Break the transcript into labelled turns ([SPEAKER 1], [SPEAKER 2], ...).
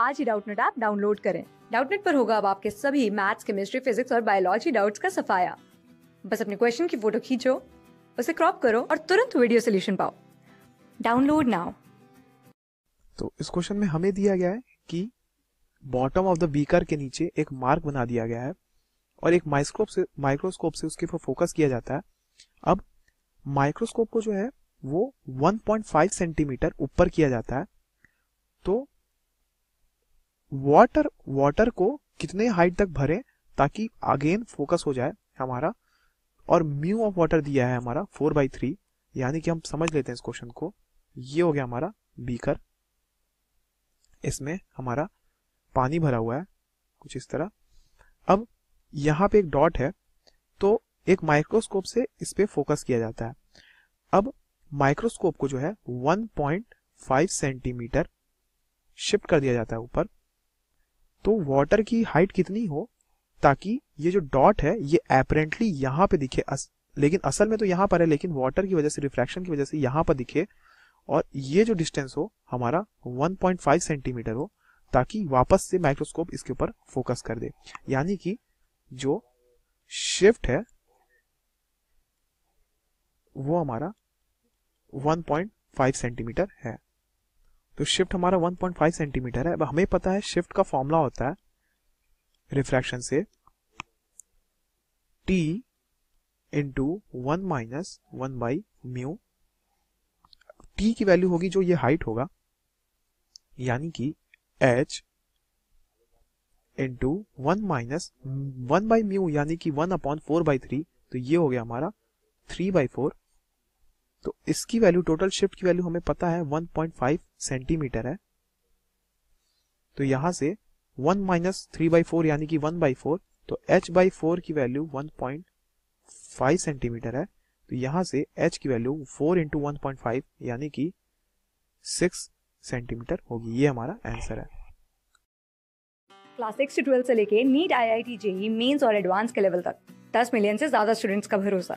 [SPEAKER 1] आज ही Doubtnut app download करें डाउटनेट पर होगा अब आपके सभी मैथ्स केमिस्ट्री फिजिक्स और बायोलॉजी डाउट्स का सफाया बस अपने क्वेश्चन की फोटो खींचो उसे क्रॉप करो और तुरंत वीडियो सोल्यूशन पाओ डाउनलोड नाउ
[SPEAKER 2] तो इस क्वेश्चन में हमें दिया गया है कि बॉटम ऑफ द बीकर के नीचे एक मार्क बना दिया गया है और एक माइक्रोस्कोप से माइक्रोस्कोप से उसके ऊपर फोकस किया जाता है अब माइक्रोस्कोप को जो है वो 1.5 सेंटीमीटर ऊपर किया जाता है तो वाटर वाटर को कितने हाइट तक भरे ताकि अगेन फोकस हो जाए हमारा और म्यू ऑफ वाटर दिया है हमारा फोर बाई थ्री यानी कि हम समझ लेते हैं इस क्वेश्चन को ये हो गया हमारा बीकर इसमें हमारा पानी भरा हुआ है कुछ इस तरह अब यहाँ पे एक डॉट है तो एक माइक्रोस्कोप से इस पर फोकस किया जाता है अब माइक्रोस्कोप को जो है 1.5 सेंटीमीटर शिफ्ट कर दिया जाता है ऊपर तो वाटर की हाइट कितनी हो ताकि ये जो डॉट है ये एपरेंटली यहाँ पे दिखे अस, लेकिन असल में तो यहाँ पर है लेकिन वाटर की वजह से रिफ्रैक्शन की वजह से यहाँ पर दिखे और ये जो डिस्टेंस हो हमारा 1.5 सेंटीमीटर हो ताकि वापस से माइक्रोस्कोप इसके ऊपर फोकस कर दे यानी कि जो शिफ्ट है वो हमारा 1.5 सेंटीमीटर है तो शिफ्ट हमारा 1.5 सेंटीमीटर है अब हमें पता है शिफ्ट का फॉर्मूला होता है रिफ्रैक्शन से t into one minus one by mu t की वैल्यू होगी जो ये हाइट होगा यानी कि h into one minus one by mu यानी कि one upon four by three तो ये हो गया हमारा थ्री बाई फोर तो इसकी वैल्यू टोटल शिफ्ट की वैल्यू हमें पता है 1.5 सेंटीमीटर है तो यहां से 1 माइनस थ्री बाई फोर यानी कि 1 बाई फोर तो h बाई फोर की वैल्यू 1.5 सेंटीमीटर है तो यहां से h की वैल्यू 4 इंटू वन यानी कि 6 सेंटीमीटर होगी ये हमारा आंसर है
[SPEAKER 1] क्लास सिक्स से ट्वेल्थ से लेके NEET I I T JEE mains और एडवांस के लेवल तक 10 मिलियन से ज्यादा स्टूडेंट्स का भरोसा